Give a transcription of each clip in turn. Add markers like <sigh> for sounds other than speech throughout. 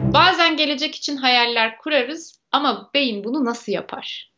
Bazen gelecek için hayaller kurarız ama beyin bunu nasıl yapar?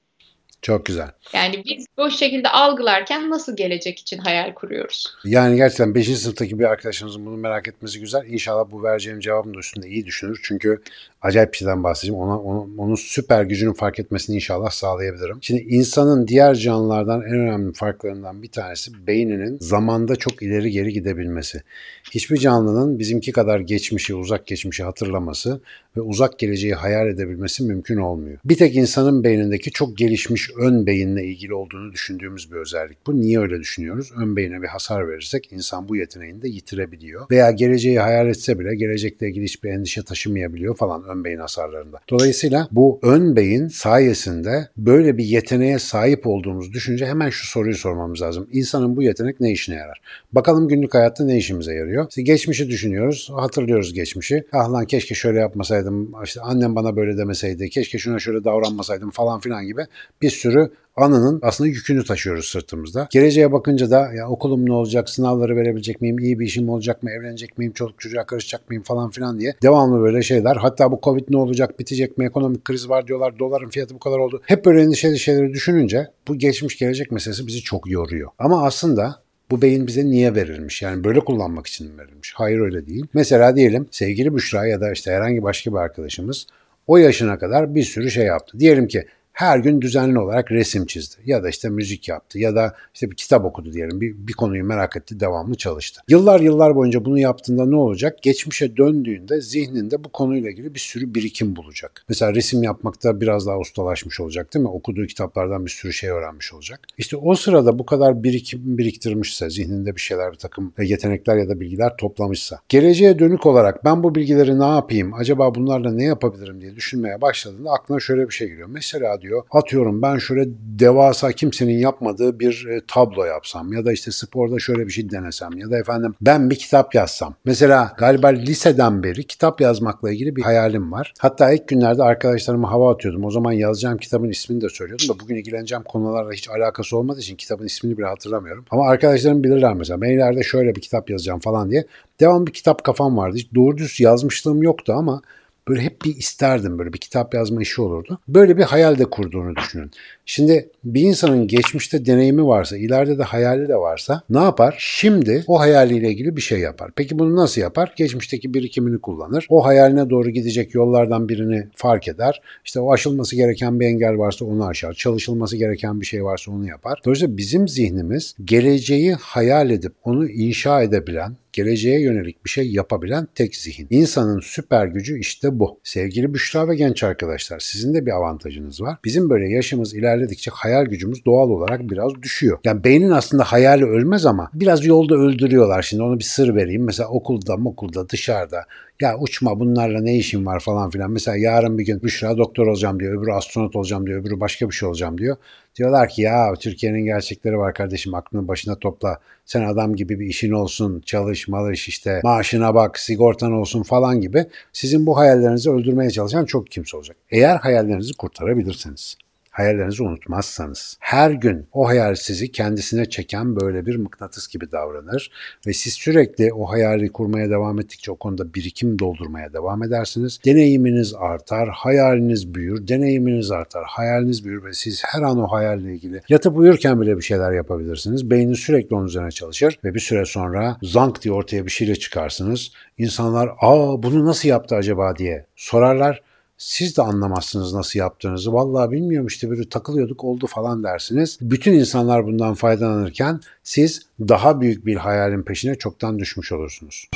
Çok güzel. Yani biz bu şekilde algılarken nasıl gelecek için hayal kuruyoruz? Yani gerçekten 5. sınıftaki bir arkadaşımızın bunu merak etmesi güzel. İnşallah bu vereceğim cevabın da üstünde iyi düşünür. Çünkü acayip bir şeyden bahsedeceğim. Ona, ona, onun süper gücünün fark etmesini inşallah sağlayabilirim. Şimdi insanın diğer canlılardan en önemli farklarından bir tanesi beyninin zamanda çok ileri geri gidebilmesi. Hiçbir canlının bizimki kadar geçmişi, uzak geçmişi hatırlaması ve uzak geleceği hayal edebilmesi mümkün olmuyor. Bir tek insanın beynindeki çok gelişmiş ön beyinle ilgili olduğunu düşündüğümüz bir özellik bu. Niye öyle düşünüyoruz? Ön beyine bir hasar verirsek insan bu yeteneğini de yitirebiliyor. Veya geleceği hayal etse bile gelecekle ilgili hiçbir endişe taşımayabiliyor falan ön beyin hasarlarında. Dolayısıyla bu ön beyin sayesinde böyle bir yeteneğe sahip olduğumuz düşünce hemen şu soruyu sormamız lazım. İnsanın bu yetenek ne işine yarar? Bakalım günlük hayatta ne işimize yarıyor? İşte geçmişi düşünüyoruz, hatırlıyoruz geçmişi. Ah lan keşke şöyle yapmasaydım, işte annem bana böyle demeseydi, keşke şuna şöyle davranmasaydım falan filan gibi bir sürü anının aslında yükünü taşıyoruz sırtımızda. Geleceğe bakınca da ya okulum ne olacak, sınavları verebilecek miyim, iyi bir işim olacak mı, evlenecek miyim, Çocuk çocuğa karışacak mıyım falan filan diye devamlı böyle şeyler. Hatta bu Covid ne olacak, bitecek mi, ekonomik kriz var diyorlar, doların fiyatı bu kadar oldu. Hep böyle endişeli şeyleri düşününce bu geçmiş gelecek meselesi bizi çok yoruyor. Ama aslında bu beyin bize niye verilmiş? Yani böyle kullanmak için mi verilmiş? Hayır öyle değil. Mesela diyelim sevgili Büşra ya da işte herhangi başka bir arkadaşımız o yaşına kadar bir sürü şey yaptı. Diyelim ki her gün düzenli olarak resim çizdi ya da işte müzik yaptı ya da işte bir kitap okudu diyelim bir, bir konuyu merak etti devamlı çalıştı. Yıllar yıllar boyunca bunu yaptığında ne olacak? Geçmişe döndüğünde zihninde bu konuyla ilgili bir sürü birikim bulacak. Mesela resim yapmakta biraz daha ustalaşmış olacak değil mi? Okuduğu kitaplardan bir sürü şey öğrenmiş olacak. İşte o sırada bu kadar birikim biriktirmişse zihninde bir şeyler bir takım yetenekler ya da bilgiler toplamışsa geleceğe dönük olarak ben bu bilgileri ne yapayım acaba bunlarla ne yapabilirim diye düşünmeye başladığında aklına şöyle bir şey geliyor. Mesela ediyor. Atıyorum ben şöyle devasa kimsenin yapmadığı bir e, tablo yapsam ya da işte sporda şöyle bir şey denesem ya da efendim ben bir kitap yazsam. Mesela galiba liseden beri kitap yazmakla ilgili bir hayalim var. Hatta ilk günlerde arkadaşlarıma hava atıyordum. O zaman yazacağım kitabın ismini de söylüyordum da bugün ilgileneceğim konularla hiç alakası olmadığı için kitabın ismini bile hatırlamıyorum. Ama arkadaşlarım bilirler mesela ben ileride şöyle bir kitap yazacağım falan diye. Devam bir kitap kafam vardı. Hiç doğru düz yazmışlığım yoktu ama Böyle hep bir isterdim böyle bir kitap yazma işi olurdu. Böyle bir hayal de kurduğunu düşünün. Şimdi bir insanın geçmişte deneyimi varsa, ileride de hayali de varsa ne yapar? Şimdi o hayaliyle ilgili bir şey yapar. Peki bunu nasıl yapar? Geçmişteki birikimini kullanır. O hayaline doğru gidecek yollardan birini fark eder. İşte o aşılması gereken bir engel varsa onu aşar. Çalışılması gereken bir şey varsa onu yapar. Dolayısıyla bizim zihnimiz geleceği hayal edip onu inşa edebilen, geleceğe yönelik bir şey yapabilen tek zihin. İnsanın süper gücü işte bu. Sevgili Büşra ve genç arkadaşlar sizin de bir avantajınız var. Bizim böyle yaşımız ilerledikçe hayal gücümüz doğal olarak biraz düşüyor. Yani beynin aslında hayali ölmez ama biraz yolda öldürüyorlar. Şimdi onu bir sır vereyim. Mesela okulda, okulda, dışarıda ya uçma bunlarla ne işin var falan filan. Mesela yarın bir gün Büşra doktor olacağım diyor, öbürü astronot olacağım diyor, öbürü başka bir şey olacağım diyor. Diyorlar ki ya Türkiye'nin gerçekleri var kardeşim aklını başına topla. Sen adam gibi bir işin olsun, çalış malış işte maaşına bak, sigortan olsun falan gibi. Sizin bu hayallerinizi öldürmeye çalışan çok kimse olacak. Eğer hayallerinizi kurtarabilirseniz hayallerinizi unutmazsanız, her gün o hayal sizi kendisine çeken böyle bir mıknatıs gibi davranır ve siz sürekli o hayali kurmaya devam ettikçe o konuda birikim doldurmaya devam edersiniz. Deneyiminiz artar, hayaliniz büyür, deneyiminiz artar, hayaliniz büyür ve siz her an o hayalle ilgili yatıp uyurken bile bir şeyler yapabilirsiniz. Beyniniz sürekli onun üzerine çalışır ve bir süre sonra zank diye ortaya bir şeyle çıkarsınız. İnsanlar aa bunu nasıl yaptı acaba diye sorarlar siz de anlamazsınız nasıl yaptığınızı. Vallahi bilmiyorum işte böyle takılıyorduk oldu falan dersiniz. Bütün insanlar bundan faydalanırken siz daha büyük bir hayalin peşine çoktan düşmüş olursunuz.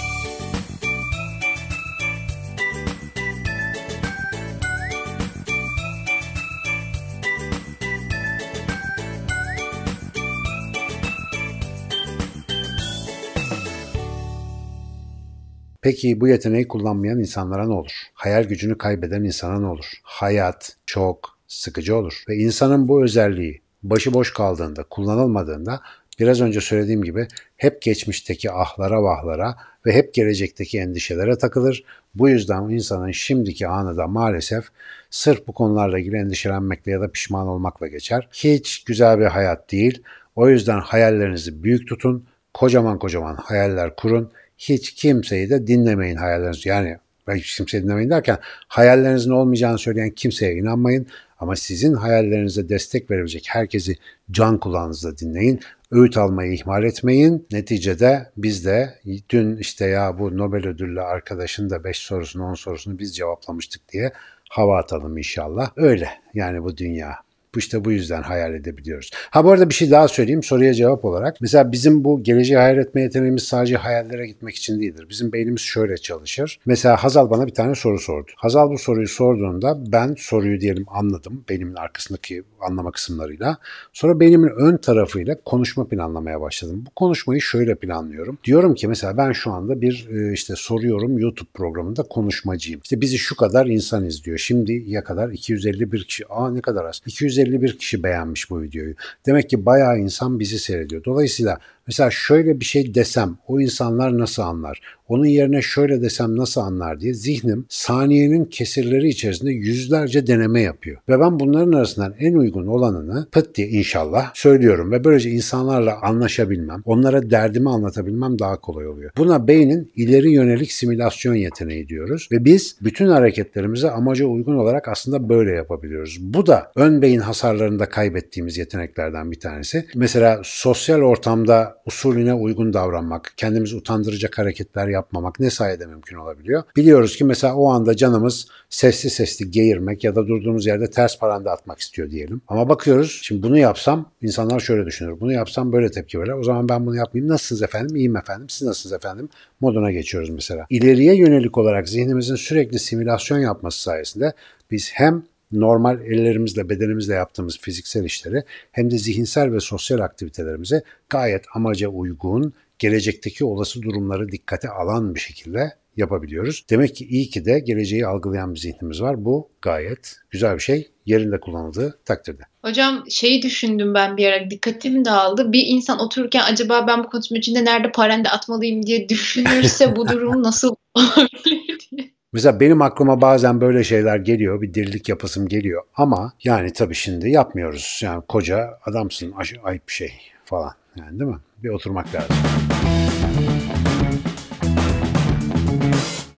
Peki bu yeteneği kullanmayan insanlara ne olur? Hayal gücünü kaybeden insana ne olur? Hayat çok sıkıcı olur ve insanın bu özelliği başı boş kaldığında, kullanılmadığında biraz önce söylediğim gibi hep geçmişteki ahlara vahlara ve hep gelecekteki endişelere takılır. Bu yüzden insanın şimdiki anı da maalesef sırf bu konularla ilgili endişelenmekle ya da pişman olmakla geçer. Hiç güzel bir hayat değil. O yüzden hayallerinizi büyük tutun. Kocaman kocaman hayaller kurun hiç kimseyi de dinlemeyin hayallerinizi. Yani hiç kimseyi dinlemeyin derken hayallerinizin olmayacağını söyleyen kimseye inanmayın. Ama sizin hayallerinize destek verebilecek herkesi can kulağınızda dinleyin. Öğüt almayı ihmal etmeyin. Neticede biz de dün işte ya bu Nobel ödüllü arkadaşın da 5 sorusunu 10 sorusunu biz cevaplamıştık diye hava atalım inşallah. Öyle yani bu dünya. Bu işte bu yüzden hayal edebiliyoruz. Ha bu arada bir şey daha söyleyeyim soruya cevap olarak. Mesela bizim bu geleceği hayal etme yeteneğimiz sadece hayallere gitmek için değildir. Bizim beynimiz şöyle çalışır. Mesela Hazal bana bir tane soru sordu. Hazal bu soruyu sorduğunda ben soruyu diyelim anladım. Beynimin arkasındaki anlama kısımlarıyla. Sonra beynimin ön tarafıyla konuşma planlamaya başladım. Bu konuşmayı şöyle planlıyorum. Diyorum ki mesela ben şu anda bir e, işte soruyorum YouTube programında konuşmacıyım. İşte bizi şu kadar insan izliyor. Şimdiye kadar 251 kişi. Aa ne kadar az. 250 251 kişi beğenmiş bu videoyu. Demek ki bayağı insan bizi seyrediyor. Dolayısıyla Mesela şöyle bir şey desem o insanlar nasıl anlar? Onun yerine şöyle desem nasıl anlar diye zihnim saniyenin kesirleri içerisinde yüzlerce deneme yapıyor. Ve ben bunların arasından en uygun olanını pıt diye inşallah söylüyorum ve böylece insanlarla anlaşabilmem, onlara derdimi anlatabilmem daha kolay oluyor. Buna beynin ileri yönelik simülasyon yeteneği diyoruz ve biz bütün hareketlerimizi amaca uygun olarak aslında böyle yapabiliyoruz. Bu da ön beyin hasarlarında kaybettiğimiz yeteneklerden bir tanesi. Mesela sosyal ortamda usulüne uygun davranmak, kendimizi utandıracak hareketler yapmamak ne sayede mümkün olabiliyor? Biliyoruz ki mesela o anda canımız sesli sesli geğirmek ya da durduğumuz yerde ters paranda atmak istiyor diyelim. Ama bakıyoruz şimdi bunu yapsam insanlar şöyle düşünür. Bunu yapsam böyle tepki verir. O zaman ben bunu yapmayayım. Nasılsınız efendim? İyiyim efendim. Siz nasılsınız efendim? Moduna geçiyoruz mesela. İleriye yönelik olarak zihnimizin sürekli simülasyon yapması sayesinde biz hem normal ellerimizle, bedenimizle yaptığımız fiziksel işleri hem de zihinsel ve sosyal aktivitelerimizi gayet amaca uygun, gelecekteki olası durumları dikkate alan bir şekilde yapabiliyoruz. Demek ki iyi ki de geleceği algılayan bir zihnimiz var. Bu gayet güzel bir şey yerinde kullanıldığı takdirde. Hocam şeyi düşündüm ben bir ara dikkatim dağıldı. Bir insan otururken acaba ben bu konuşma içinde nerede parende atmalıyım diye düşünürse bu durum <laughs> nasıl olabilir diye. Mesela benim aklıma bazen böyle şeyler geliyor, bir dirilik yapasım geliyor ama yani tabii şimdi yapmıyoruz. Yani koca adamsın, ayıp bir şey falan yani değil mi? Bir oturmak lazım.